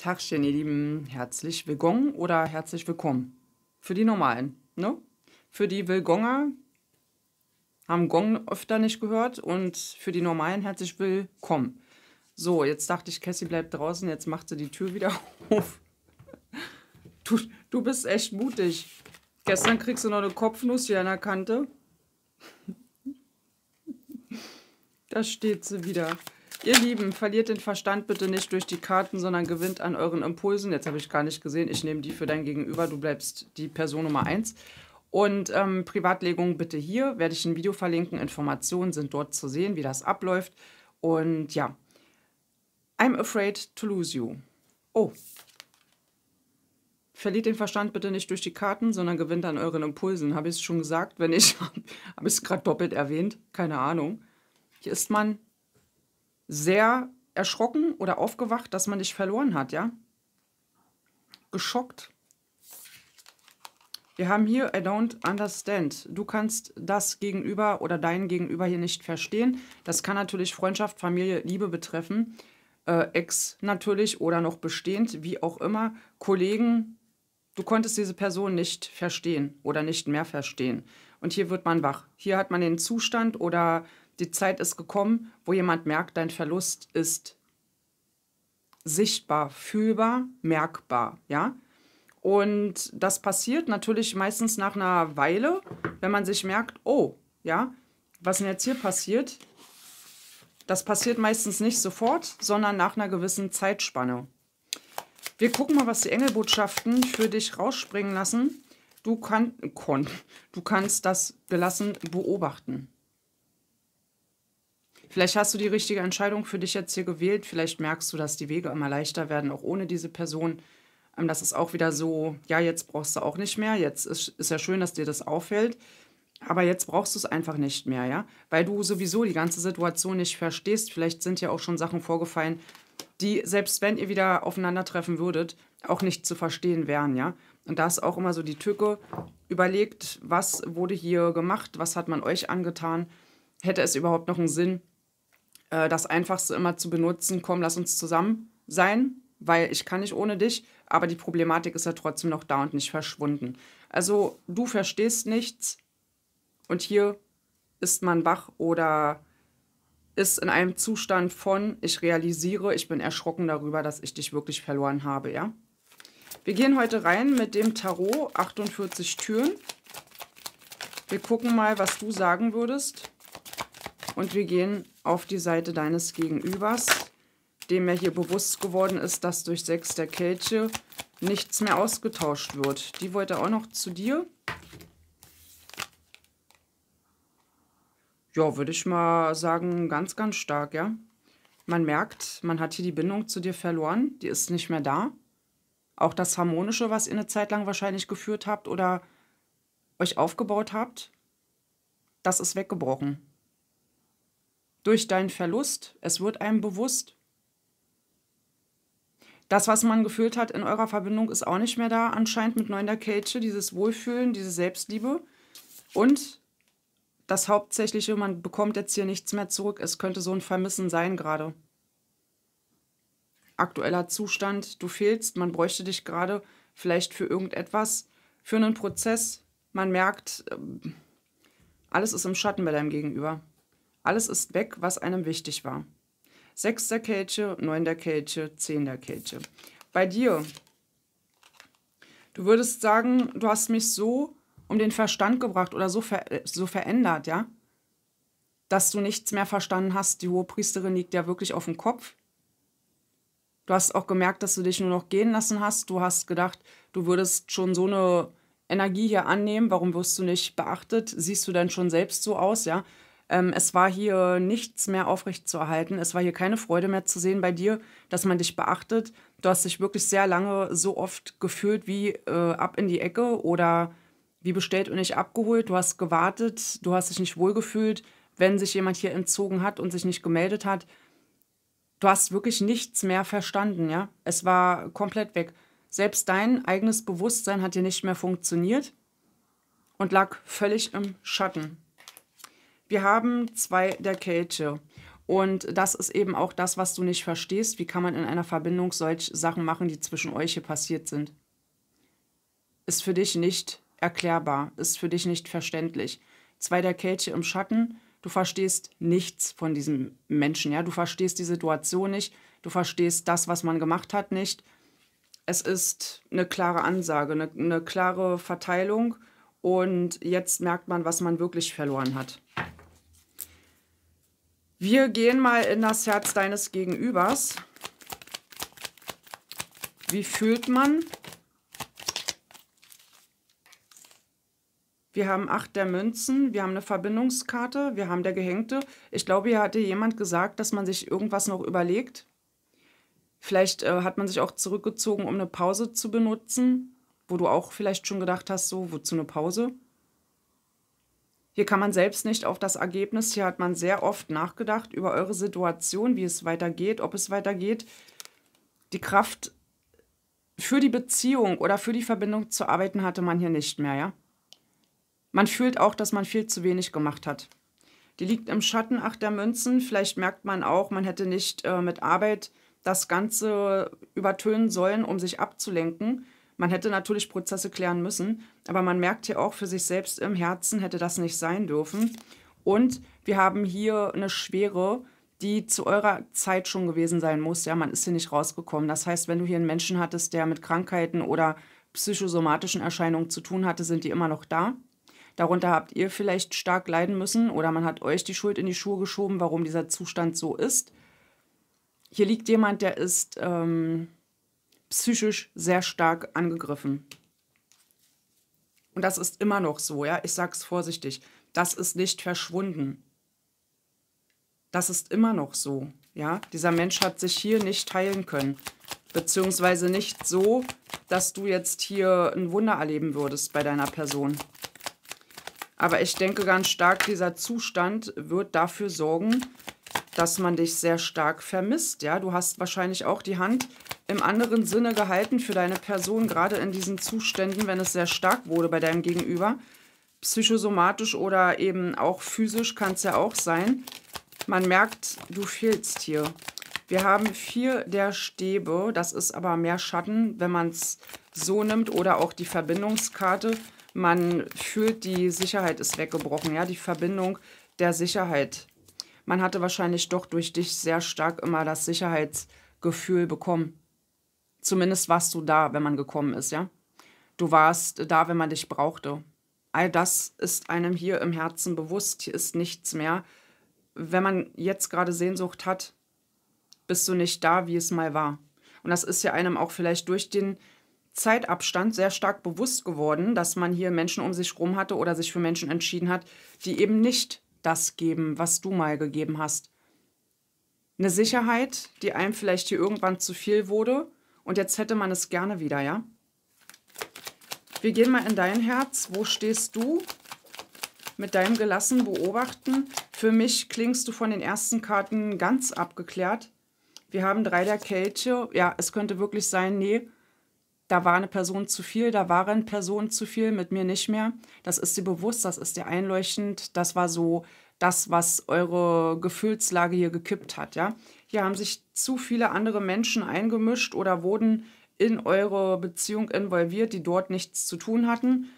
Tagchen, ihr Lieben. Herzlich willkommen oder herzlich willkommen. Für die Normalen, ne? Für die Willgonger haben Gong öfter nicht gehört und für die Normalen herzlich willkommen. So, jetzt dachte ich, Cassie bleibt draußen, jetzt macht sie die Tür wieder auf. Du, du bist echt mutig. Gestern kriegst du noch eine Kopfnuss hier an der Kante. Da steht sie wieder. Ihr Lieben, verliert den Verstand bitte nicht durch die Karten, sondern gewinnt an euren Impulsen. Jetzt habe ich gar nicht gesehen. Ich nehme die für dein Gegenüber. Du bleibst die Person Nummer eins. Und ähm, Privatlegungen bitte hier. Werde ich ein Video verlinken. Informationen sind dort zu sehen, wie das abläuft. Und ja, I'm afraid to lose you. Oh. Verliert den Verstand bitte nicht durch die Karten, sondern gewinnt an euren Impulsen. Habe ich es schon gesagt? Wenn ich, habe ich es gerade doppelt erwähnt. Keine Ahnung. Hier ist man sehr erschrocken oder aufgewacht, dass man dich verloren hat, ja? Geschockt. Wir haben hier, I don't understand. Du kannst das Gegenüber oder dein Gegenüber hier nicht verstehen. Das kann natürlich Freundschaft, Familie, Liebe betreffen. Äh, Ex natürlich oder noch bestehend, wie auch immer. Kollegen, du konntest diese Person nicht verstehen oder nicht mehr verstehen. Und hier wird man wach. Hier hat man den Zustand oder die Zeit ist gekommen, wo jemand merkt, dein Verlust ist sichtbar, fühlbar, merkbar, ja. Und das passiert natürlich meistens nach einer Weile, wenn man sich merkt, oh, ja, was denn jetzt hier passiert? Das passiert meistens nicht sofort, sondern nach einer gewissen Zeitspanne. Wir gucken mal, was die Engelbotschaften für dich rausspringen lassen. Du, kann, kon, du kannst das gelassen beobachten. Vielleicht hast du die richtige Entscheidung für dich jetzt hier gewählt. Vielleicht merkst du, dass die Wege immer leichter werden, auch ohne diese Person. Ähm, das ist auch wieder so, ja, jetzt brauchst du auch nicht mehr. Jetzt ist, ist ja schön, dass dir das auffällt. Aber jetzt brauchst du es einfach nicht mehr, ja? Weil du sowieso die ganze Situation nicht verstehst. Vielleicht sind ja auch schon Sachen vorgefallen, die, selbst wenn ihr wieder aufeinandertreffen würdet, auch nicht zu verstehen wären, ja? Und da ist auch immer so die Tücke. Überlegt, was wurde hier gemacht? Was hat man euch angetan? Hätte es überhaupt noch einen Sinn? äh, das Einfachste immer zu benutzen, komm, lass uns zusammen sein, weil ich kann nicht ohne dich, aber die Problematik ist ja trotzdem noch da und nicht verschwunden. Also du verstehst nichts und hier ist man wach oder ist in einem Zustand von, ich realisiere, ich bin erschrocken darüber, dass ich dich wirklich verloren habe, ja? Wir gehen heute rein mit dem Tarot 48 Türen. Wir gucken mal, was du sagen würdest. Und wir gehen auf die Seite deines Gegenübers, dem er hier bewusst geworden ist, dass durch Sechs der Kelche nichts mehr ausgetauscht wird. Die wollte auch noch zu dir. Ja, würde ich mal sagen, ganz, ganz stark, ja. Man merkt, man hat hier die Bindung zu dir verloren, die ist nicht mehr da. Auch das Harmonische, was ihr eine Zeit lang wahrscheinlich geführt habt oder euch aufgebaut habt, das ist weggebrochen durch deinen Verlust, es wird einem bewusst. Das, was man gefühlt hat in eurer Verbindung, ist auch nicht mehr da, anscheinend mit Neuner Kelche, dieses Wohlfühlen, diese Selbstliebe. Und das Hauptsächliche, man bekommt jetzt hier nichts mehr zurück. Es könnte so ein Vermissen sein gerade. Aktueller Zustand, du fehlst, man bräuchte dich gerade vielleicht für irgendetwas, für einen Prozess. Man merkt, ähm, alles ist im Schatten bei deinem Gegenüber. Alles ist weg, was einem wichtig war. Sechster Kelche, neunter Kelche, zehnter Kelche. Bei dir, du würdest sagen, du hast mich so um den Verstand gebracht oder so, ver so verändert, ja? Dass du nichts mehr verstanden hast, die hohe Priesterin liegt ja wirklich auf dem Kopf. Du hast auch gemerkt, dass du dich nur noch gehen lassen hast. Du hast gedacht, du würdest schon so eine Energie hier annehmen. Warum wirst du nicht beachtet? Siehst du denn schon selbst so aus, ja? Ähm, es war hier nichts mehr aufrecht zu erhalten. Es war hier keine Freude mehr zu sehen bei dir, dass man dich beachtet. Du hast dich wirklich sehr lange so oft gefühlt wie äh, ab in die Ecke oder wie bestellt und nicht abgeholt. Du hast gewartet, du hast dich nicht wohlgefühlt, wenn sich jemand hier entzogen hat und sich nicht gemeldet hat. Du hast wirklich nichts mehr verstanden, ja? Es war komplett weg. Selbst dein eigenes Bewusstsein hat dir nicht mehr funktioniert und lag völlig im Schatten. Wir haben zwei der Kälte. Und das ist eben auch das, was du nicht verstehst. Wie kann man in einer Verbindung solche Sachen machen, die zwischen euch hier passiert sind? Ist für dich nicht erklärbar, ist für dich nicht verständlich. Zwei der Kälte im Schatten, du verstehst nichts von diesem Menschen, ja, du verstehst die Situation nicht, du verstehst das, was man gemacht hat, nicht. Es ist eine klare Ansage, eine, eine klare Verteilung und jetzt merkt man, was man wirklich verloren hat. Wir gehen mal in das Herz deines Gegenübers. Wie fühlt man? Wir haben acht der Münzen, wir haben eine Verbindungskarte, wir haben der Gehängte. Ich glaube, hier hatte jemand gesagt, dass man sich irgendwas noch überlegt. Vielleicht äh, hat man sich auch zurückgezogen, um eine Pause zu benutzen, wo du auch vielleicht schon gedacht hast, so, wozu eine Pause? Hier kann man selbst nicht auf das Ergebnis, hier hat man sehr oft nachgedacht über eure Situation, wie es weitergeht, ob es weitergeht. Die Kraft für die Beziehung oder für die Verbindung zu arbeiten hatte man hier nicht mehr, ja? Man fühlt auch, dass man viel zu wenig gemacht hat. Die liegt im Schatten acht der Münzen. Vielleicht merkt man auch, man hätte nicht äh, mit Arbeit das Ganze übertönen sollen, um sich abzulenken. Man hätte natürlich Prozesse klären müssen, aber man merkt hier auch für sich selbst im Herzen hätte das nicht sein dürfen. Und wir haben hier eine Schwere, die zu eurer Zeit schon gewesen sein muss. Ja, man ist hier nicht rausgekommen. Das heißt, wenn du hier einen Menschen hattest, der mit Krankheiten oder psychosomatischen Erscheinungen zu tun hatte, sind die immer noch da. Darunter habt ihr vielleicht stark leiden müssen oder man hat euch die Schuld in die Schuhe geschoben, warum dieser Zustand so ist. Hier liegt jemand, der ist ähm, psychisch sehr stark angegriffen. Und das ist immer noch so, ja, ich sag's vorsichtig, das ist nicht verschwunden. Das ist immer noch so, ja, dieser Mensch hat sich hier nicht heilen können, beziehungsweise nicht so, dass du jetzt hier ein Wunder erleben würdest bei deiner Person. Aber ich denke ganz stark, dieser Zustand wird dafür sorgen, dass man dich sehr stark vermisst, ja, du hast wahrscheinlich auch die Hand im anderen Sinne gehalten für deine Person, gerade in diesen Zuständen, wenn es sehr stark wurde bei deinem Gegenüber. Psychosomatisch oder eben auch physisch kann es ja auch sein. Man merkt, du fehlst hier. Wir haben vier der Stäbe, das ist aber mehr Schatten, wenn man es so nimmt oder auch die Verbindungskarte. Man fühlt, die Sicherheit ist weggebrochen, ja, die Verbindung der Sicherheit. Man hatte wahrscheinlich doch durch dich sehr stark immer das Sicherheitsgefühl bekommen. Zumindest warst du da, wenn man gekommen ist, ja? Du warst da, wenn man dich brauchte. All das ist einem hier im Herzen bewusst. Hier ist nichts mehr. Wenn man jetzt gerade Sehnsucht hat, bist du nicht da, wie es mal war. Und das ist ja einem auch vielleicht durch den Zeitabstand sehr stark bewusst geworden, dass man hier Menschen um sich rum hatte oder sich für Menschen entschieden hat, die eben nicht das geben, was du mal gegeben hast. Eine Sicherheit, die einem vielleicht hier irgendwann zu viel wurde und jetzt hätte man es gerne wieder, ja? Wir gehen mal in dein Herz. Wo stehst du mit deinem gelassenen Beobachten? Für mich klingst du von den ersten Karten ganz abgeklärt. Wir haben drei der Kelche. Ja, es könnte wirklich sein, nee, da war eine Person zu viel, da waren Personen zu viel, mit mir nicht mehr. Das ist dir bewusst, das ist dir einleuchtend. Das war so das, was eure Gefühlslage hier gekippt hat, ja ja, haben sich zu viele andere Menschen eingemischt oder wurden in eure Beziehung involviert, die dort nichts zu tun hatten.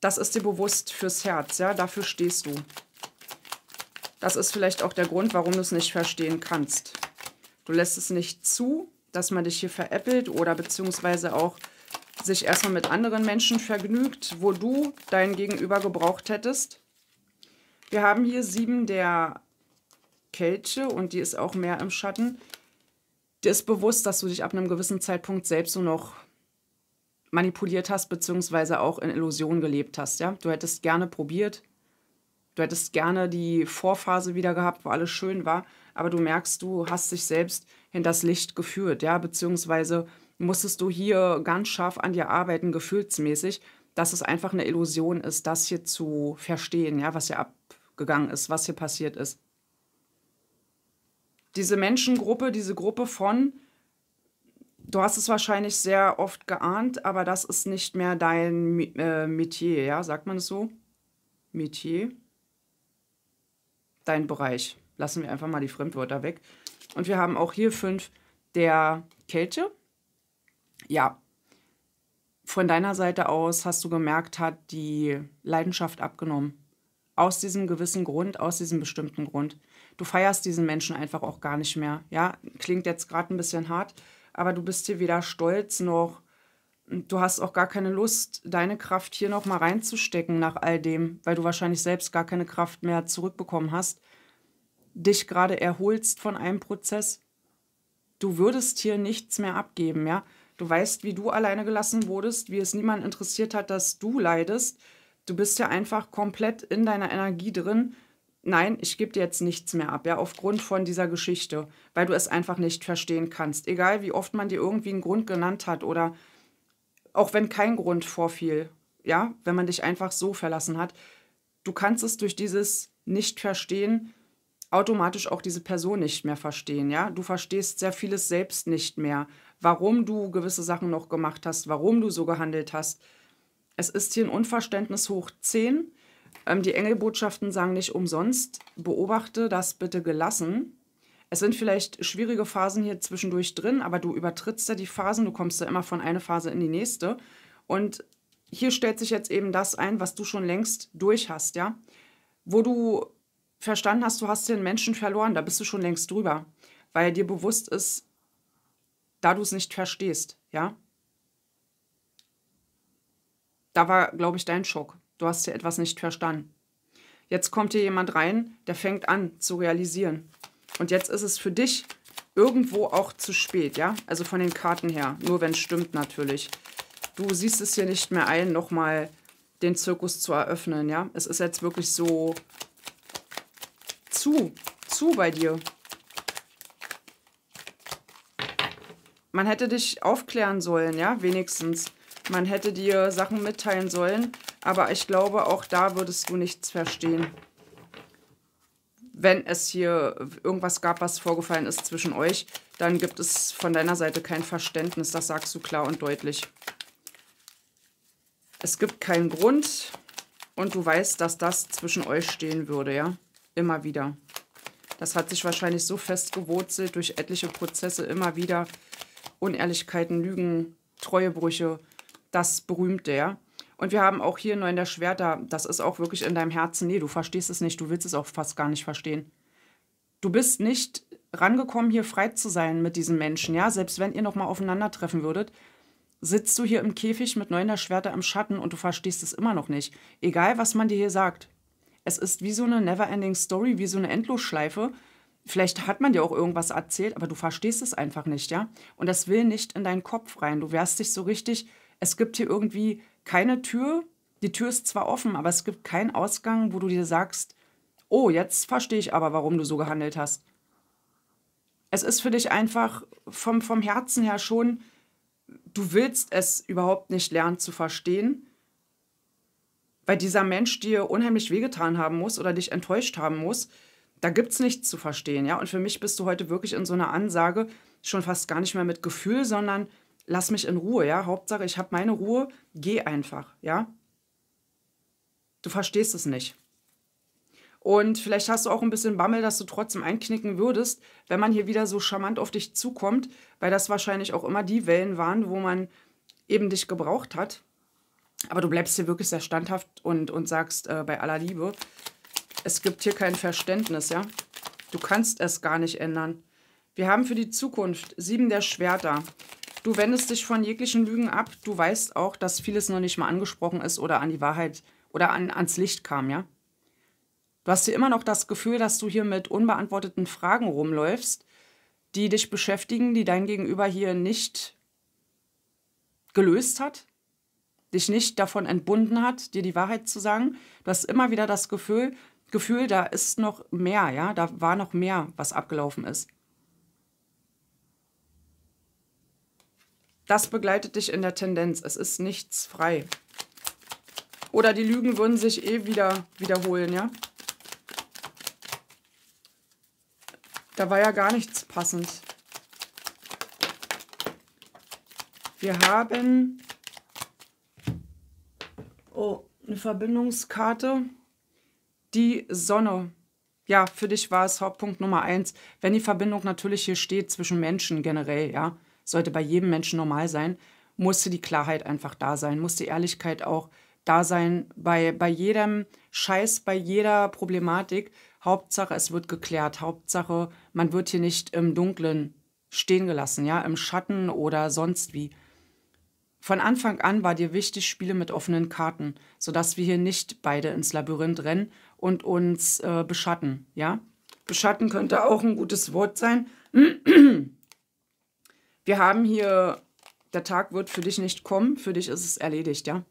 Das ist dir bewusst fürs Herz, ja, dafür stehst du. Das ist vielleicht auch der Grund, warum du es nicht verstehen kannst. Du lässt es nicht zu, dass man dich hier veräppelt oder beziehungsweise auch sich erstmal mit anderen Menschen vergnügt, wo du dein Gegenüber gebraucht hättest. Wir haben hier sieben der Kelche und die ist auch mehr im Schatten, dir ist bewusst, dass du dich ab einem gewissen Zeitpunkt selbst nur noch manipuliert hast, beziehungsweise auch in Illusionen gelebt hast. Ja? Du hättest gerne probiert, du hättest gerne die Vorphase wieder gehabt, wo alles schön war, aber du merkst, du hast dich selbst in das Licht geführt, ja, beziehungsweise musstest du hier ganz scharf an dir arbeiten, gefühlsmäßig, dass es einfach eine Illusion ist, das hier zu verstehen, ja, was hier abgegangen ist, was hier passiert ist diese Menschengruppe, diese Gruppe von, du hast es wahrscheinlich sehr oft geahnt, aber das ist nicht mehr dein äh, Metier, ja, sagt man es so? Metier? Dein Bereich. Lassen wir einfach mal die Fremdwörter weg. Und wir haben auch hier fünf der Kälte. Ja, von deiner Seite aus hast du gemerkt, hat die Leidenschaft abgenommen. Aus diesem gewissen Grund, aus diesem bestimmten Grund du feierst diesen Menschen einfach auch gar nicht mehr. Ja, klingt jetzt gerade ein bisschen hart, aber du bist hier weder stolz noch hm, du hast auch gar keine Lust, deine Kraft hier noch mal reinzustecken nach all dem, weil du wahrscheinlich selbst gar keine Kraft mehr zurückbekommen hast, dich gerade erholst von einem Prozess. Du würdest hier nichts mehr abgeben, ja? Du weißt, wie du alleine gelassen wurdest, wie es niemand interessiert hat, dass du leidest. Du bist ja einfach komplett in deiner Energie drin nein, ich gebe dir jetzt nichts mehr ab, ja, aufgrund von dieser Geschichte, weil du es einfach nicht verstehen kannst. Egal, wie oft man dir irgendwie einen Grund genannt hat oder auch wenn kein Grund vorfiel, ja, wenn man dich einfach so verlassen hat, du kannst es durch dieses Nicht-Verstehen automatisch auch diese Person nicht mehr verstehen, ja. Du verstehst sehr vieles selbst nicht mehr, warum du gewisse Sachen noch gemacht hast, warum du so gehandelt hast. Es ist hier ein Unverständnis hoch 10 ähm, die Engelbotschaften sagen nicht umsonst, beobachte das bitte gelassen. Es sind vielleicht schwierige Phasen hier zwischendurch drin, aber du übertrittst ja die Phasen, du kommst ja immer von einer Phase in die nächste. Und hier stellt sich jetzt eben das ein, was du schon längst durch hast, ja. Wo du verstanden hast, du hast den Menschen verloren, da bist du schon längst drüber, weil dir bewusst ist, da du es nicht verstehst, ja. Da war, glaube ich, dein Schock du hast hier etwas nicht verstanden. Jetzt kommt hier jemand rein, der fängt an zu realisieren. Und jetzt ist es für dich irgendwo auch zu spät, ja? Also von den Karten her, nur wenn es stimmt natürlich. Du siehst es hier nicht mehr ein, nochmal den Zirkus zu eröffnen, ja? Es ist jetzt wirklich so zu, zu bei dir. Man hätte dich aufklären sollen, ja, wenigstens. Man hätte dir Sachen mitteilen sollen, aber ich glaube, auch da würdest du nichts verstehen, wenn es hier irgendwas gab, was vorgefallen ist zwischen euch. Dann gibt es von deiner Seite kein Verständnis. Das sagst du klar und deutlich. Es gibt keinen Grund und du weißt, dass das zwischen euch stehen würde, ja? Immer wieder. Das hat sich wahrscheinlich so festgewurzelt durch etliche Prozesse immer wieder. Unehrlichkeiten, Lügen, Treuebrüche, das berühmte, ja? Und wir haben auch hier nur in der Schwerter, das ist auch wirklich in deinem Herzen, nee, du verstehst es nicht, du willst es auch fast gar nicht verstehen. Du bist nicht rangekommen, hier frei zu sein mit diesen Menschen, ja, selbst wenn ihr nochmal aufeinandertreffen würdet, sitzt du hier im Käfig mit neuner Schwerter im Schatten und du verstehst es immer noch nicht. Egal, was man dir hier sagt. Es ist wie so eine Neverending Story, wie so eine Endlosschleife. Vielleicht hat man dir auch irgendwas erzählt, aber du verstehst es einfach nicht, ja? Und das will nicht in deinen Kopf rein. Du wärst dich so richtig, es gibt hier irgendwie keine Tür. Die Tür ist zwar offen, aber es gibt keinen Ausgang, wo du dir sagst, oh, jetzt verstehe ich aber, warum du so gehandelt hast. Es ist für dich einfach vom, vom Herzen her schon, du willst es überhaupt nicht lernen zu verstehen, weil dieser Mensch dir unheimlich wehgetan haben muss oder dich enttäuscht haben muss. Da gibt es nichts zu verstehen, ja. Und für mich bist du heute wirklich in so einer Ansage schon fast gar nicht mehr mit Gefühl, sondern lass mich in Ruhe, ja. Hauptsache, ich habe meine Ruhe, geh einfach, ja. Du verstehst es nicht. Und vielleicht hast du auch ein bisschen Bammel, dass du trotzdem einknicken würdest, wenn man hier wieder so charmant auf dich zukommt, weil das wahrscheinlich auch immer die Wellen waren, wo man eben dich gebraucht hat. Aber du bleibst hier wirklich sehr standhaft und, und sagst äh, bei aller Liebe, es gibt hier kein Verständnis, ja. Du kannst es gar nicht ändern. Wir haben für die Zukunft sieben der Schwerter. Du wendest dich von jeglichen Lügen ab. Du weißt auch, dass vieles noch nicht mal angesprochen ist oder an die Wahrheit oder an, ans Licht kam, ja? Du hast hier immer noch das Gefühl, dass du hier mit unbeantworteten Fragen rumläufst, die dich beschäftigen, die dein Gegenüber hier nicht gelöst hat, dich nicht davon entbunden hat, dir die Wahrheit zu sagen. Du hast immer wieder das Gefühl, Gefühl, da ist noch mehr, ja, da war noch mehr, was abgelaufen ist. Das begleitet dich in der Tendenz. Es ist nichts frei. Oder die Lügen würden sich eh wieder wiederholen, ja? Da war ja gar nichts passend. Wir haben oh, eine Verbindungskarte. Die Sonne. Ja, für dich war es Hauptpunkt Nummer eins. Wenn die Verbindung natürlich hier steht zwischen Menschen generell, ja sollte bei jedem Menschen normal sein, musste die Klarheit einfach da sein, musste Ehrlichkeit auch da sein bei, bei jedem Scheiß, bei jeder Problematik. Hauptsache, es wird geklärt. Hauptsache, man wird hier nicht im Dunklen stehen gelassen, ja, im Schatten oder sonst wie. Von Anfang an war dir wichtig, Spiele mit offenen Karten, sodass wir hier nicht beide ins Labyrinth rennen und uns äh, beschatten, ja? Beschatten könnte auch ein gutes Wort sein. Wir haben hier, der Tag wird für dich nicht kommen, für dich ist es erledigt, ja.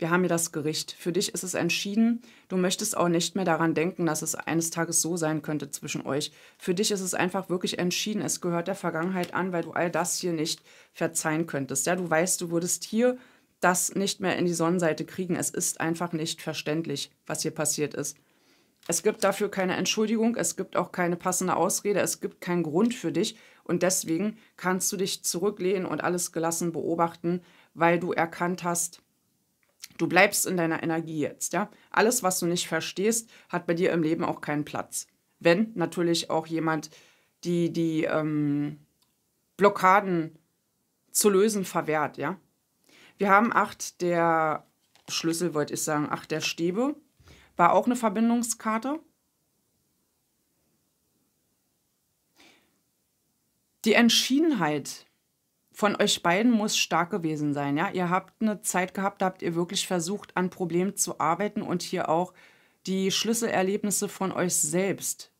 Wir haben hier das Gericht. Für dich ist es entschieden. Du möchtest auch nicht mehr daran denken, dass es eines Tages so sein könnte zwischen euch. Für dich ist es einfach wirklich entschieden. Es gehört der Vergangenheit an, weil du all das hier nicht verzeihen könntest. Ja, du weißt, du würdest hier das nicht mehr in die Sonnenseite kriegen. Es ist einfach nicht verständlich, was hier passiert ist. Es gibt dafür keine Entschuldigung, es gibt auch keine passende Ausrede, es gibt keinen Grund für dich. Und deswegen kannst du dich zurücklehnen und alles gelassen beobachten, weil du erkannt hast, du bleibst in deiner Energie jetzt. Ja? Alles, was du nicht verstehst, hat bei dir im Leben auch keinen Platz. Wenn natürlich auch jemand die, die ähm, Blockaden zu lösen verwehrt. Ja? Wir haben acht der Schlüssel, wollte ich sagen, acht der Stäbe. War auch eine Verbindungskarte. Die Entschiedenheit von euch beiden muss stark gewesen sein. Ja? Ihr habt eine Zeit gehabt, da habt ihr wirklich versucht, an Problemen zu arbeiten und hier auch die Schlüsselerlebnisse von euch selbst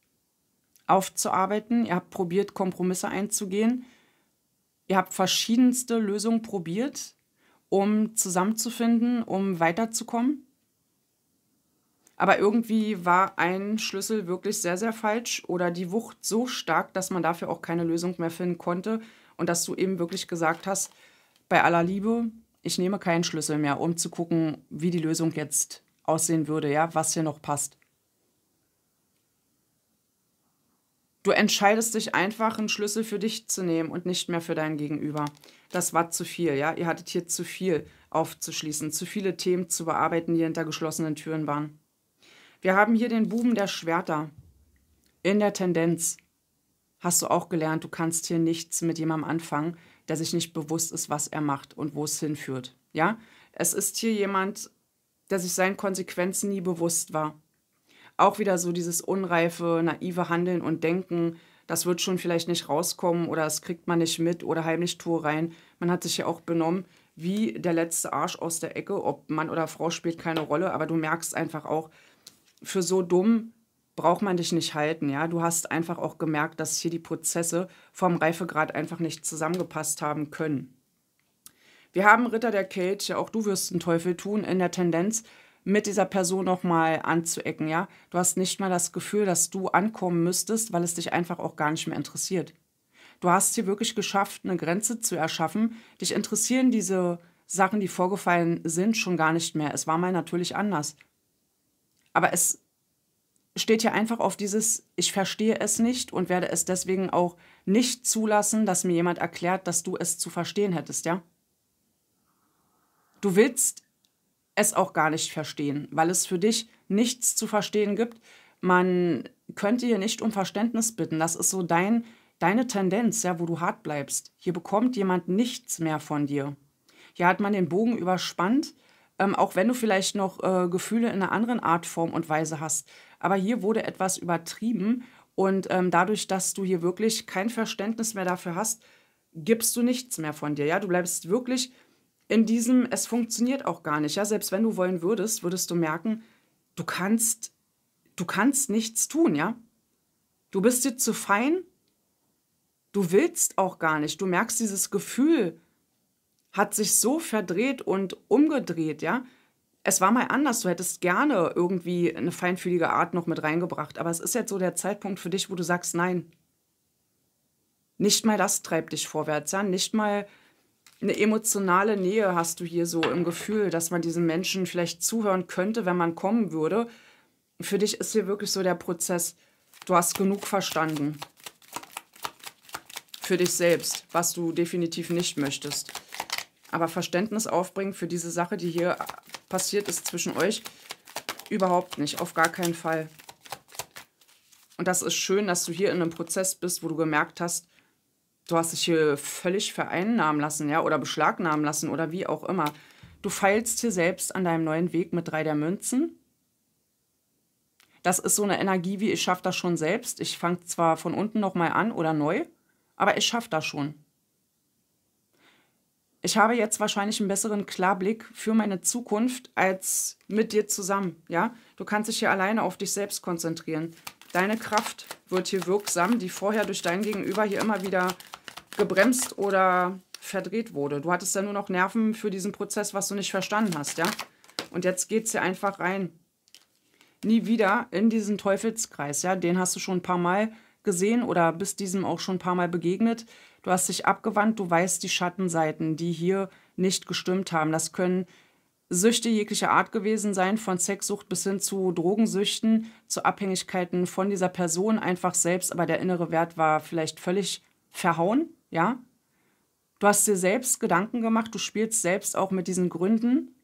aufzuarbeiten. Ihr habt probiert, Kompromisse einzugehen. Ihr habt verschiedenste Lösungen probiert, um zusammenzufinden, um weiterzukommen. Aber irgendwie war ein Schlüssel wirklich sehr, sehr falsch oder die Wucht so stark, dass man dafür auch keine Lösung mehr finden konnte. Und dass du eben wirklich gesagt hast, bei aller Liebe, ich nehme keinen Schlüssel mehr, um zu gucken, wie die Lösung jetzt aussehen würde, ja, was hier noch passt. Du entscheidest dich einfach, einen Schlüssel für dich zu nehmen und nicht mehr für dein Gegenüber. Das war zu viel, ja. Ihr hattet hier zu viel aufzuschließen, zu viele Themen zu bearbeiten, die hinter geschlossenen Türen waren. Wir haben hier den Buben der Schwerter. In der Tendenz. Hast du auch gelernt, du kannst hier nichts mit jemandem anfangen, der sich nicht bewusst ist, was er macht und wo es hinführt. Ja? Es ist hier jemand, der sich seinen Konsequenzen nie bewusst war. Auch wieder so dieses unreife, naive Handeln und Denken, das wird schon vielleicht nicht rauskommen oder das kriegt man nicht mit oder heimlich Tour rein. Man hat sich ja auch benommen wie der letzte Arsch aus der Ecke, ob Mann oder Frau spielt keine Rolle, aber du merkst einfach auch, für so dumm braucht man dich nicht halten, ja. Du hast einfach auch gemerkt, dass hier die Prozesse vom Reifegrad einfach nicht zusammengepasst haben können. Wir haben Ritter der Kelche, auch du wirst den Teufel tun, in der Tendenz, mit dieser Person nochmal anzuecken, ja. Du hast nicht mal das Gefühl, dass du ankommen müsstest, weil es dich einfach auch gar nicht mehr interessiert. Du hast hier wirklich geschafft, eine Grenze zu erschaffen. Dich interessieren diese Sachen, die vorgefallen sind, schon gar nicht mehr. Es war mal natürlich anders. Aber es steht hier einfach auf dieses, ich verstehe es nicht und werde es deswegen auch nicht zulassen, dass mir jemand erklärt, dass du es zu verstehen hättest, ja? Du willst es auch gar nicht verstehen, weil es für dich nichts zu verstehen gibt. Man könnte hier nicht um Verständnis bitten. Das ist so dein, deine Tendenz, ja, wo du hart bleibst. Hier bekommt jemand nichts mehr von dir. Hier hat man den Bogen überspannt ähm, auch wenn du vielleicht noch äh, Gefühle in einer anderen Art, Form und Weise hast. Aber hier wurde etwas übertrieben und ähm, dadurch, dass du hier wirklich kein Verständnis mehr dafür hast, gibst du nichts mehr von dir. Ja, du bleibst wirklich in diesem, es funktioniert auch gar nicht. Ja, selbst wenn du wollen würdest, würdest du merken, du kannst, du kannst nichts tun. Ja, du bist dir zu fein. Du willst auch gar nicht. Du merkst dieses Gefühl hat sich so verdreht und umgedreht, ja. Es war mal anders, du hättest gerne irgendwie eine feinfühlige Art noch mit reingebracht, aber es ist jetzt so der Zeitpunkt für dich, wo du sagst, nein. Nicht mal das treibt dich vorwärts, ja, nicht mal eine emotionale Nähe hast du hier so im Gefühl, dass man diesen Menschen vielleicht zuhören könnte, wenn man kommen würde. Für dich ist hier wirklich so der Prozess, du hast genug verstanden. Für dich selbst, was du definitiv nicht möchtest. Aber Verständnis aufbringen für diese Sache, die hier passiert ist zwischen euch, überhaupt nicht, auf gar keinen Fall. Und das ist schön, dass du hier in einem Prozess bist, wo du gemerkt hast, du hast dich hier völlig vereinnahmen lassen, ja, oder beschlagnahmen lassen oder wie auch immer. Du feilst hier selbst an deinem neuen Weg mit drei der Münzen. Das ist so eine Energie wie, ich schaffe das schon selbst. Ich fange zwar von unten nochmal an oder neu, aber ich schaffe das schon ich habe jetzt wahrscheinlich einen besseren Klarblick für meine Zukunft als mit dir zusammen, ja? Du kannst dich hier alleine auf dich selbst konzentrieren. Deine Kraft wird hier wirksam, die vorher durch dein Gegenüber hier immer wieder gebremst oder verdreht wurde. Du hattest ja nur noch Nerven für diesen Prozess, was du nicht verstanden hast, ja? Und jetzt geht es hier einfach rein. Nie wieder in diesen Teufelskreis, ja? Den hast du schon ein paar Mal gesehen oder bist diesem auch schon ein paar Mal begegnet. Du hast dich abgewandt, du weißt die Schattenseiten, die hier nicht gestimmt haben. Das können Süchte jeglicher Art gewesen sein, von Sexsucht bis hin zu Drogensüchten, zu Abhängigkeiten von dieser Person einfach selbst, aber der innere Wert war vielleicht völlig verhauen, ja? Du hast dir selbst Gedanken gemacht, du spielst selbst auch mit diesen Gründen.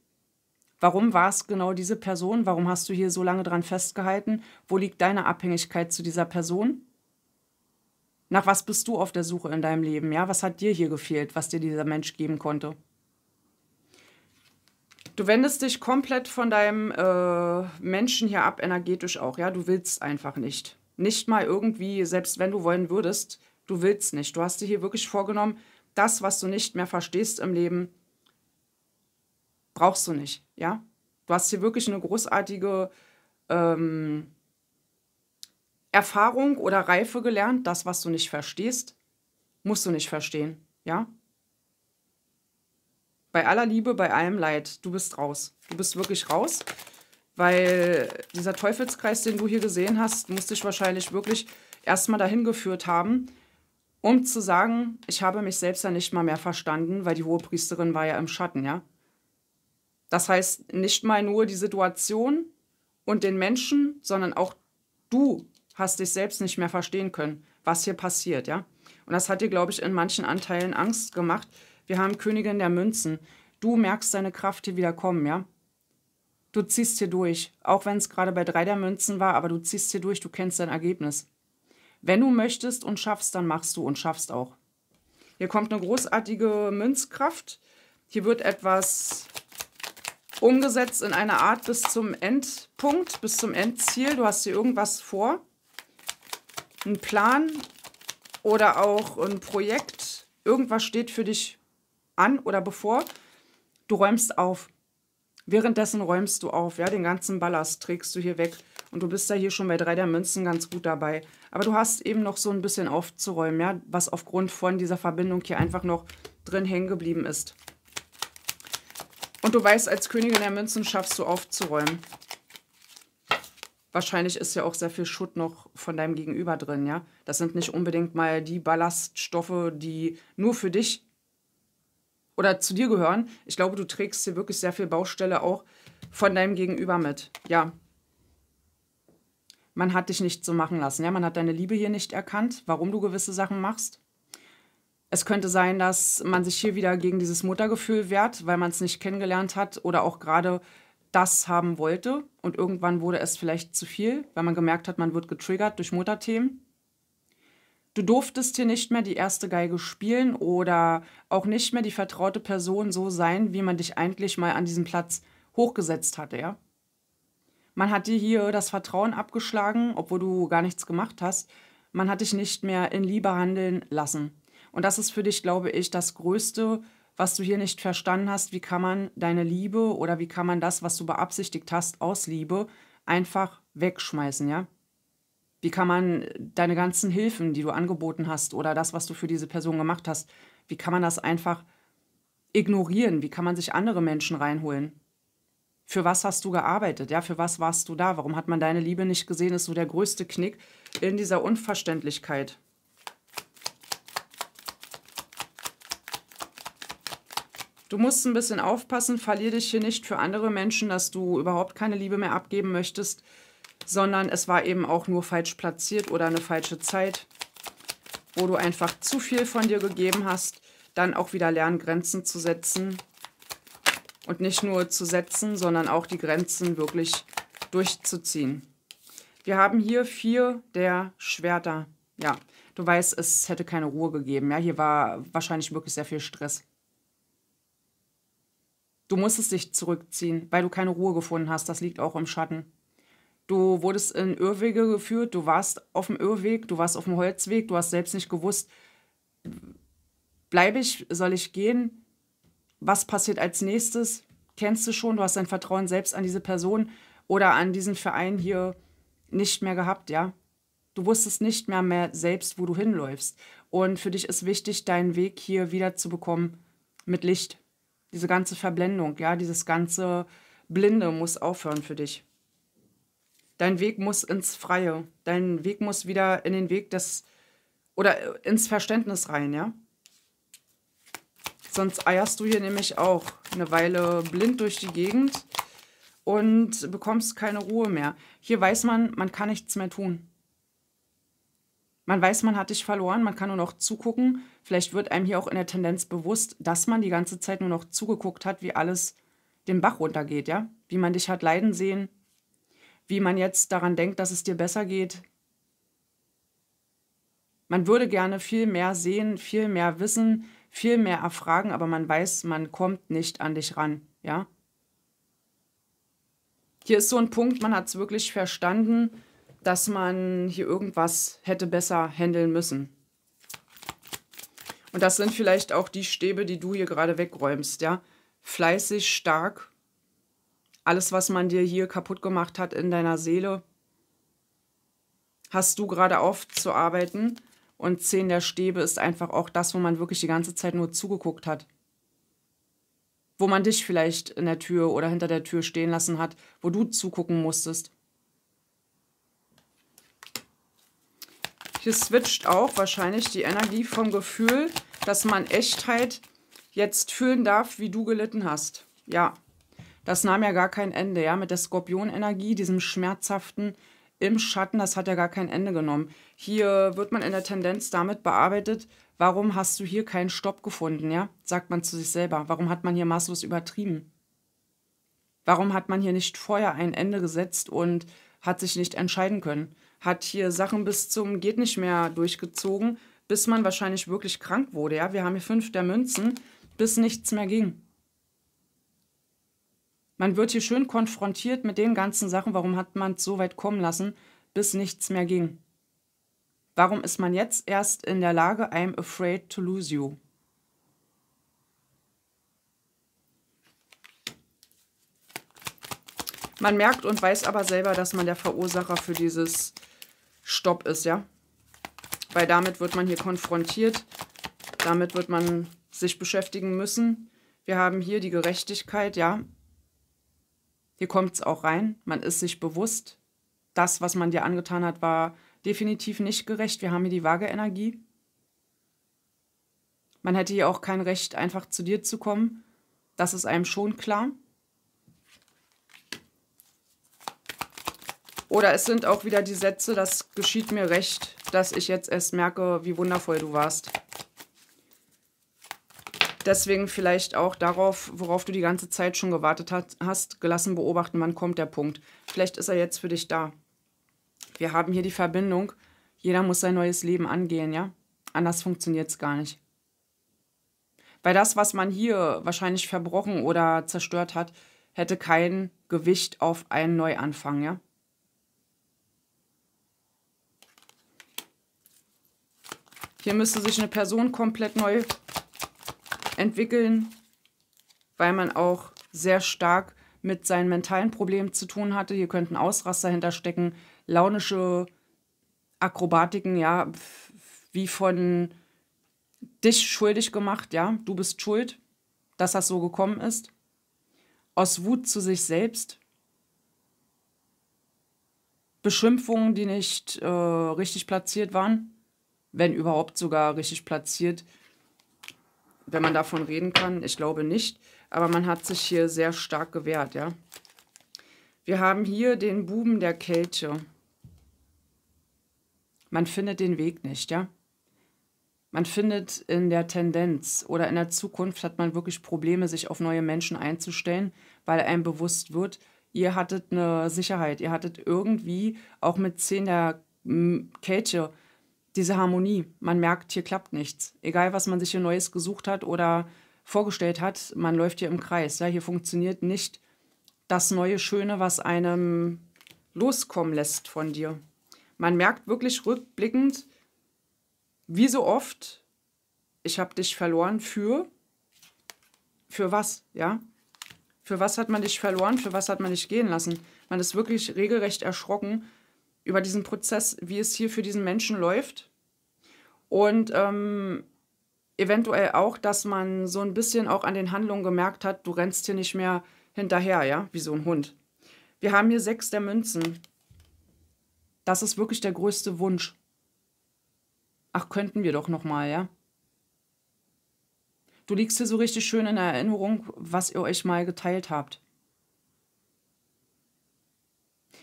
Warum war es genau diese Person? Warum hast du hier so lange dran festgehalten? Wo liegt deine Abhängigkeit zu dieser Person? Nach was bist du auf der Suche in deinem Leben? Ja, was hat dir hier gefehlt, was dir dieser Mensch geben konnte? Du wendest dich komplett von deinem äh, Menschen hier ab, energetisch auch. Ja, du willst einfach nicht. Nicht mal irgendwie, selbst wenn du wollen würdest, du willst nicht. Du hast dir hier wirklich vorgenommen, das, was du nicht mehr verstehst im Leben, brauchst du nicht. Ja, du hast hier wirklich eine großartige ähm, Erfahrung oder Reife gelernt, das, was du nicht verstehst, musst du nicht verstehen, ja? Bei aller Liebe, bei allem Leid, du bist raus. Du bist wirklich raus, weil dieser Teufelskreis, den du hier gesehen hast, musste dich wahrscheinlich wirklich erstmal dahin geführt haben, um zu sagen, ich habe mich selbst ja nicht mal mehr verstanden, weil die hohe Priesterin war ja im Schatten, ja? Das heißt, nicht mal nur die Situation und den Menschen, sondern auch du fast dich selbst nicht mehr verstehen können, was hier passiert, ja. Und das hat dir, glaube ich, in manchen Anteilen Angst gemacht. Wir haben Königin der Münzen. Du merkst deine Kraft hier wieder kommen, ja. Du ziehst hier durch, auch wenn es gerade bei drei der Münzen war, aber du ziehst hier durch, du kennst dein Ergebnis. Wenn du möchtest und schaffst, dann machst du und schaffst auch. Hier kommt eine großartige Münzkraft. Hier wird etwas umgesetzt in einer Art bis zum Endpunkt, bis zum Endziel. Du hast hier irgendwas vor ein Plan oder auch ein Projekt, irgendwas steht für dich an oder bevor, du räumst auf. Währenddessen räumst du auf, ja, den ganzen Ballast trägst du hier weg und du bist da hier schon bei drei der Münzen ganz gut dabei. Aber du hast eben noch so ein bisschen aufzuräumen, ja, was aufgrund von dieser Verbindung hier einfach noch drin hängen geblieben ist. Und du weißt, als Königin der Münzen schaffst du aufzuräumen wahrscheinlich ist ja auch sehr viel Schutt noch von deinem Gegenüber drin, ja. Das sind nicht unbedingt mal die Ballaststoffe, die nur für dich oder zu dir gehören. Ich glaube, du trägst hier wirklich sehr viel Baustelle auch von deinem Gegenüber mit, ja. Man hat dich nicht so machen lassen, ja. Man hat deine Liebe hier nicht erkannt, warum du gewisse Sachen machst. Es könnte sein, dass man sich hier wieder gegen dieses Muttergefühl wehrt, weil man es nicht kennengelernt hat oder auch gerade das haben wollte und irgendwann wurde es vielleicht zu viel, weil man gemerkt hat, man wird getriggert durch Mutterthemen. Du durftest hier nicht mehr die erste Geige spielen oder auch nicht mehr die vertraute Person so sein, wie man dich eigentlich mal an diesem Platz hochgesetzt hatte, ja? Man hat dir hier das Vertrauen abgeschlagen, obwohl du gar nichts gemacht hast. Man hat dich nicht mehr in Liebe handeln lassen. Und das ist für dich, glaube ich, das größte was du hier nicht verstanden hast, wie kann man deine Liebe oder wie kann man das, was du beabsichtigt hast, aus Liebe einfach wegschmeißen, ja? Wie kann man deine ganzen Hilfen, die du angeboten hast oder das, was du für diese Person gemacht hast, wie kann man das einfach ignorieren? Wie kann man sich andere Menschen reinholen? Für was hast du gearbeitet? Ja, für was warst du da? Warum hat man deine Liebe nicht gesehen? Das Ist so der größte Knick in dieser Unverständlichkeit. Du musst ein bisschen aufpassen, verlier dich hier nicht für andere Menschen, dass du überhaupt keine Liebe mehr abgeben möchtest, sondern es war eben auch nur falsch platziert oder eine falsche Zeit, wo du einfach zu viel von dir gegeben hast, dann auch wieder lernen, Grenzen zu setzen und nicht nur zu setzen, sondern auch die Grenzen wirklich durchzuziehen. Wir haben hier vier der Schwerter. Ja, du weißt, es hätte keine Ruhe gegeben. Ja, hier war wahrscheinlich wirklich sehr viel Stress. Du musstest dich zurückziehen, weil du keine Ruhe gefunden hast. Das liegt auch im Schatten. Du wurdest in Irrwege geführt, du warst auf dem Irrweg, du warst auf dem Holzweg, du hast selbst nicht gewusst, bleibe ich, soll ich gehen, was passiert als nächstes, kennst du schon, du hast dein Vertrauen selbst an diese Person oder an diesen Verein hier nicht mehr gehabt, ja. Du wusstest nicht mehr mehr selbst, wo du hinläufst. Und für dich ist wichtig, deinen Weg hier wiederzubekommen mit Licht. Diese ganze Verblendung, ja, dieses ganze Blinde muss aufhören für dich. Dein Weg muss ins Freie. Dein Weg muss wieder in den Weg des oder äh, ins Verständnis rein, ja? Sonst eierst du hier nämlich auch eine Weile blind durch die Gegend und bekommst keine Ruhe mehr. Hier weiß man, man kann nichts mehr tun. Man weiß, man hat dich verloren, man kann nur noch zugucken. Vielleicht wird einem hier auch in der Tendenz bewusst, dass man die ganze Zeit nur noch zugeguckt hat, wie alles den Bach runtergeht, ja? Wie man dich hat leiden sehen, wie man jetzt daran denkt, dass es dir besser geht. Man würde gerne viel mehr sehen, viel mehr wissen, viel mehr erfragen, aber man weiß, man kommt nicht an dich ran, ja? Hier ist so ein Punkt, man hat es wirklich verstanden dass man hier irgendwas hätte besser handeln müssen. Und das sind vielleicht auch die Stäbe, die du hier gerade wegräumst, ja. Fleißig, stark. Alles, was man dir hier kaputt gemacht hat in deiner Seele, hast du gerade aufzuarbeiten. Und zehn der Stäbe ist einfach auch das, wo man wirklich die ganze Zeit nur zugeguckt hat. Wo man dich vielleicht in der Tür oder hinter der Tür stehen lassen hat, wo du zugucken musstest. Hier switcht auch wahrscheinlich die Energie vom Gefühl, dass man Echtheit jetzt fühlen darf, wie du gelitten hast. Ja, das nahm ja gar kein Ende, ja, mit der Skorpionenergie, diesem schmerzhaften im Schatten, das hat ja gar kein Ende genommen. Hier wird man in der Tendenz damit bearbeitet, warum hast du hier keinen Stopp gefunden, ja? Sagt man zu sich selber. Warum hat man hier maßlos übertrieben? Warum hat man hier nicht vorher ein Ende gesetzt und hat sich nicht entscheiden können? hat hier Sachen bis zum geht nicht mehr durchgezogen, bis man wahrscheinlich wirklich krank wurde. Ja, wir haben hier fünf der Münzen, bis nichts mehr ging. Man wird hier schön konfrontiert mit den ganzen Sachen, warum hat man es so weit kommen lassen, bis nichts mehr ging. Warum ist man jetzt erst in der Lage, I'm afraid to lose you? Man merkt und weiß aber selber, dass man der Verursacher für dieses Stopp ist, ja. Weil damit wird man hier konfrontiert, damit wird man sich beschäftigen müssen. Wir haben hier die Gerechtigkeit, ja. Hier kommt es auch rein, man ist sich bewusst, das, was man dir angetan hat, war definitiv nicht gerecht. Wir haben hier die Waage-Energie. Man hätte hier auch kein Recht, einfach zu dir zu kommen. Das ist einem schon klar. Oder es sind auch wieder die Sätze, das geschieht mir recht, dass ich jetzt erst merke, wie wundervoll du warst. Deswegen vielleicht auch darauf, worauf du die ganze Zeit schon gewartet hat, hast, gelassen beobachten, wann kommt der Punkt. Vielleicht ist er jetzt für dich da. Wir haben hier die Verbindung, jeder muss sein neues Leben angehen, ja? Anders funktioniert es gar nicht. Weil das, was man hier wahrscheinlich verbrochen oder zerstört hat, hätte kein Gewicht auf einen Neuanfang, ja? Hier müsste sich eine Person komplett neu entwickeln, weil man auch sehr stark mit seinen mentalen Problemen zu tun hatte. Hier könnten Ausraster hinterstecken, launische Akrobatiken, ja, wie von dich schuldig gemacht, ja, du bist schuld, dass das so gekommen ist. Aus Wut zu sich selbst. Beschimpfungen, die nicht äh, richtig platziert waren wenn überhaupt sogar richtig platziert. Wenn man davon reden kann, ich glaube nicht. Aber man hat sich hier sehr stark gewehrt, ja. Wir haben hier den Buben der Kälte. Man findet den Weg nicht, ja. Man findet in der Tendenz oder in der Zukunft hat man wirklich Probleme, sich auf neue Menschen einzustellen, weil einem bewusst wird, ihr hattet eine Sicherheit, ihr hattet irgendwie auch mit 10 der hm, Kälte diese Harmonie. Man merkt, hier klappt nichts. Egal, was man sich hier Neues gesucht hat oder vorgestellt hat, man läuft hier im Kreis. Ja, hier funktioniert nicht das neue Schöne, was einem loskommen lässt von dir. Man merkt wirklich rückblickend, wie so oft, ich habe dich verloren für, für was, ja? Für was hat man dich verloren, für was hat man dich gehen lassen? Man ist wirklich regelrecht erschrocken, über diesen Prozess, wie es hier für diesen Menschen läuft. Und ähm, eventuell auch, dass man so ein bisschen auch an den Handlungen gemerkt hat, du rennst hier nicht mehr hinterher, ja, wie so ein Hund. Wir haben hier sechs der Münzen. Das ist wirklich der größte Wunsch. Ach, könnten wir doch nochmal, ja? Du liegst hier so richtig schön in der Erinnerung, was ihr euch mal geteilt habt.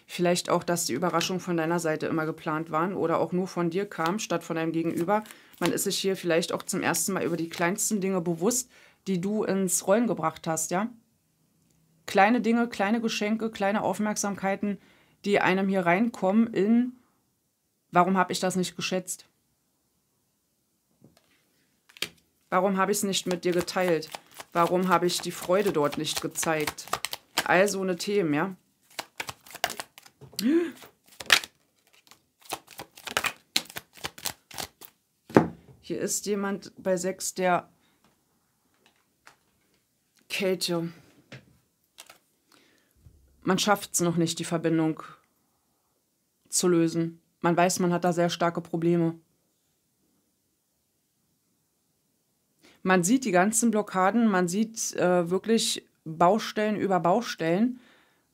Vielleicht auch, dass die Überraschungen von deiner Seite immer geplant waren oder auch nur von dir kam, statt von deinem Gegenüber. Man ist sich hier vielleicht auch zum ersten Mal über die kleinsten Dinge bewusst, die du ins Rollen gebracht hast, ja? Kleine Dinge, kleine Geschenke, kleine Aufmerksamkeiten, die einem hier reinkommen in, warum habe ich das nicht geschätzt? Warum habe ich es nicht mit dir geteilt? Warum habe ich die Freude dort nicht gezeigt? All so eine Themen, ja? Hier ist jemand bei 6 der Kälte. Man schafft es noch nicht, die Verbindung zu lösen. Man weiß, man hat da sehr starke Probleme. Man sieht die ganzen Blockaden, man sieht äh, wirklich Baustellen über Baustellen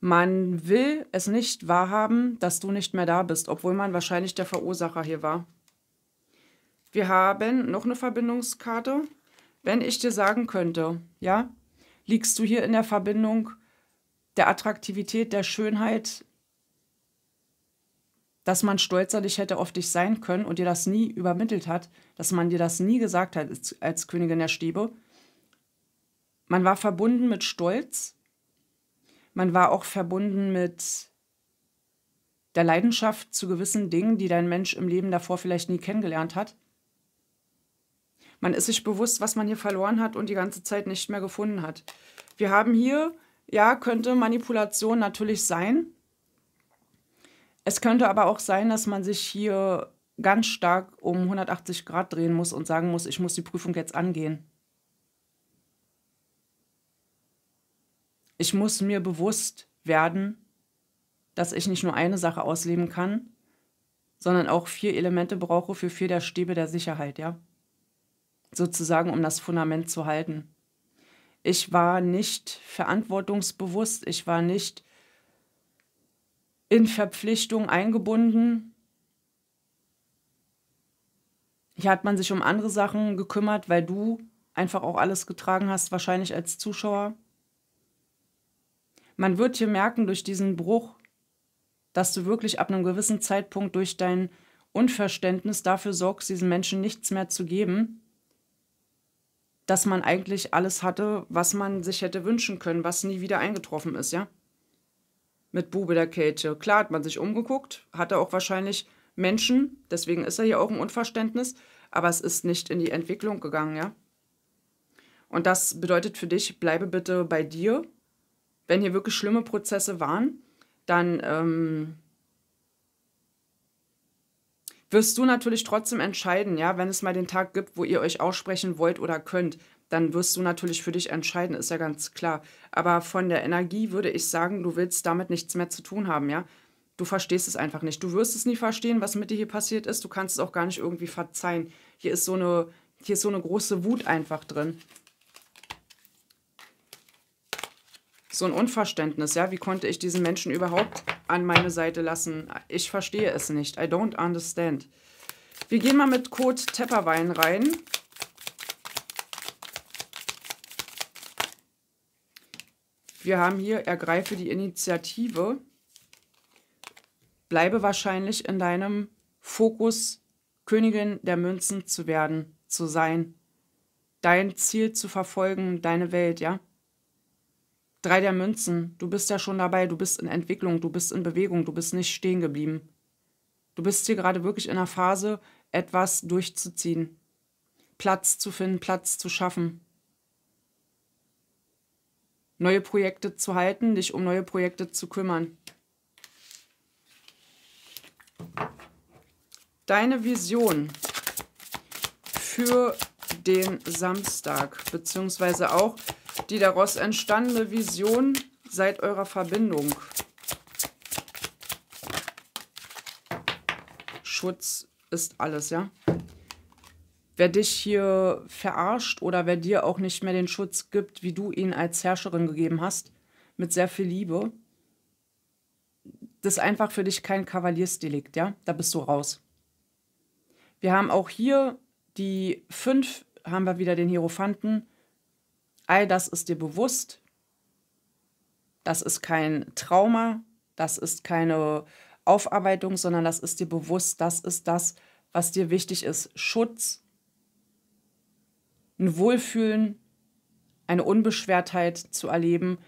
man will es nicht wahrhaben, dass du nicht mehr da bist, obwohl man wahrscheinlich der Verursacher hier war. Wir haben noch eine Verbindungskarte. Wenn ich dir sagen könnte, ja, liegst du hier in der Verbindung der Attraktivität, der Schönheit, dass man stolzer dich hätte auf dich sein können und dir das nie übermittelt hat, dass man dir das nie gesagt hat als, Königin der Stäbe. Man war verbunden mit Stolz, man war auch verbunden mit der Leidenschaft zu gewissen Dingen, die dein Mensch im Leben davor vielleicht nie kennengelernt hat. Man ist sich bewusst, was man hier verloren hat und die ganze Zeit nicht mehr gefunden hat. Wir haben hier, ja, könnte Manipulation natürlich sein. Es könnte aber auch sein, dass man sich hier ganz stark um 180 Grad drehen muss und sagen muss, ich muss die Prüfung jetzt angehen. Ich muss mir bewusst werden, dass ich nicht nur eine Sache ausleben kann, sondern auch vier Elemente brauche für vier der Stäbe der Sicherheit, ja? Sozusagen, um das Fundament zu halten. Ich war nicht verantwortungsbewusst, ich war nicht in Verpflichtung eingebunden. Hier hat man sich um andere Sachen gekümmert, weil du einfach auch alles getragen hast, wahrscheinlich als Zuschauer man wird hier merken durch diesen Bruch, dass du wirklich ab einem gewissen Zeitpunkt durch dein Unverständnis dafür sorgst, diesen Menschen nichts mehr zu geben, dass man eigentlich alles hatte, was man sich hätte wünschen können, was nie wieder eingetroffen ist, ja? Mit Bube der Kälte. Klar hat man sich umgeguckt, hatte auch wahrscheinlich Menschen, deswegen ist er hier auch ein Unverständnis, aber es ist nicht in die Entwicklung gegangen, ja? Und das bedeutet für dich, bleibe bitte bei dir, wenn hier wirklich schlimme Prozesse waren, dann ähm, wirst du natürlich trotzdem entscheiden, ja, wenn es mal den Tag gibt, wo ihr euch aussprechen wollt oder könnt, dann wirst du natürlich für dich entscheiden, ist ja ganz klar. Aber von der Energie würde ich sagen, du willst damit nichts mehr zu tun haben, ja. Du verstehst es einfach nicht. Du wirst es nie verstehen, was mit dir hier passiert ist. Du kannst es auch gar nicht irgendwie verzeihen. Hier ist so eine, hier ist so eine große Wut einfach drin. so ein Unverständnis, ja, wie konnte ich diesen Menschen überhaupt an meine Seite lassen? Ich verstehe es nicht. I don't understand. Wir gehen mal mit Code Tepperwein rein. Wir haben hier, ergreife die Initiative. Bleibe wahrscheinlich in deinem Fokus, Königin der Münzen zu werden, zu sein. Dein Ziel zu verfolgen, deine Welt, ja? Drei der Münzen, du bist ja schon dabei, du bist in Entwicklung, du bist in Bewegung, du bist nicht stehen geblieben. Du bist hier gerade wirklich in einer Phase, etwas durchzuziehen, Platz zu finden, Platz zu schaffen. Neue Projekte zu halten, dich um neue Projekte zu kümmern. Deine Vision für den Samstag, beziehungsweise auch die daraus entstandene Vision seit eurer Verbindung. Schutz ist alles, ja? Wer dich hier verarscht oder wer dir auch nicht mehr den Schutz gibt, wie du ihn als Herrscherin gegeben hast, mit sehr viel Liebe, das ist einfach für dich kein Kavaliersdelikt, ja? Da bist du raus. Wir haben auch hier die fünf haben wir wieder den Hierophanten. All das ist dir bewusst. Das ist kein Trauma, das ist keine Aufarbeitung, sondern das ist dir bewusst, das ist das, was dir wichtig ist. Schutz, ein Wohlfühlen, eine Unbeschwertheit zu erleben,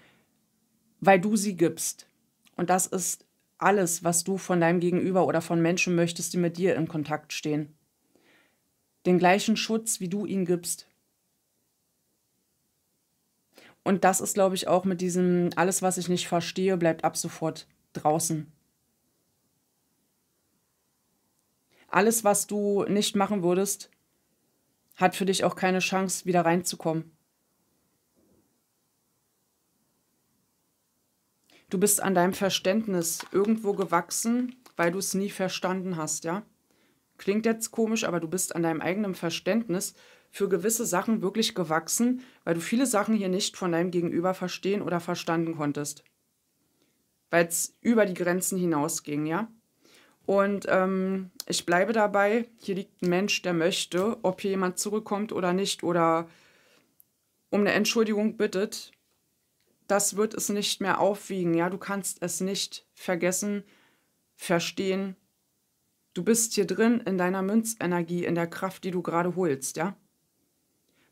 weil du sie gibst. Und das ist alles, was du von deinem Gegenüber oder von Menschen möchtest, die mit dir in Kontakt stehen den gleichen Schutz, wie du ihn gibst. Und das ist, glaube ich, auch mit diesem, alles, was ich nicht verstehe, bleibt ab sofort draußen. Alles, was du nicht machen würdest, hat für dich auch keine Chance, wieder reinzukommen. Du bist an deinem Verständnis irgendwo gewachsen, weil du es nie verstanden hast, ja? klingt jetzt komisch, aber du bist an deinem eigenen Verständnis für gewisse Sachen wirklich gewachsen, weil du viele Sachen hier nicht von deinem Gegenüber verstehen oder verstanden konntest. Weil es über die Grenzen hinausging, ja? Und ähm, ich bleibe dabei, hier liegt ein Mensch, der möchte, ob hier jemand zurückkommt oder nicht oder um eine Entschuldigung bittet, das wird es nicht mehr aufwiegen. Ja, du kannst es nicht vergessen, verstehen Du bist hier drin in deiner Münzenergie, in der Kraft, die du gerade holst, ja?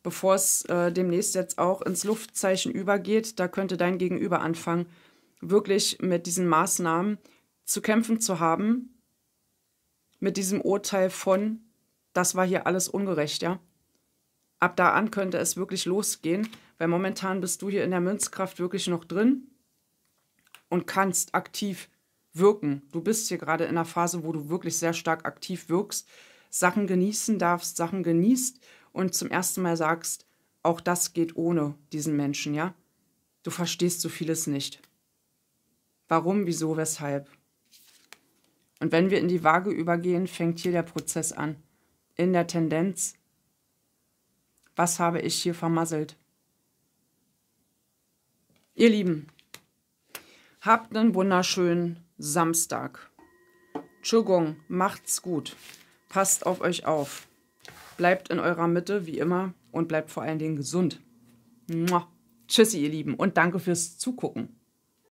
Bevor es äh, demnächst jetzt auch ins Luftzeichen übergeht, da könnte dein Gegenüber anfangen, wirklich mit diesen Maßnahmen zu kämpfen zu haben, mit diesem Urteil von, das war hier alles ungerecht, ja? Ab da an könnte es wirklich losgehen, weil momentan bist du hier in der Münzkraft wirklich noch drin und kannst aktiv wirken. Du bist hier gerade in einer Phase, wo du wirklich sehr stark aktiv wirkst, Sachen genießen darfst, Sachen genießt und zum ersten Mal sagst, auch das geht ohne diesen Menschen, ja? Du verstehst so vieles nicht. Warum, wieso, weshalb? Und wenn wir in die Waage übergehen, fängt hier der Prozess an. In der Tendenz, was habe ich hier vermasselt? Ihr Lieben, habt einen wunderschönen Samstag. Chugong, macht's gut. Passt auf euch auf. Bleibt in eurer Mitte, wie immer, und bleibt vor allen Dingen gesund. Mua. Tschüssi, ihr Lieben, und danke fürs Zugucken.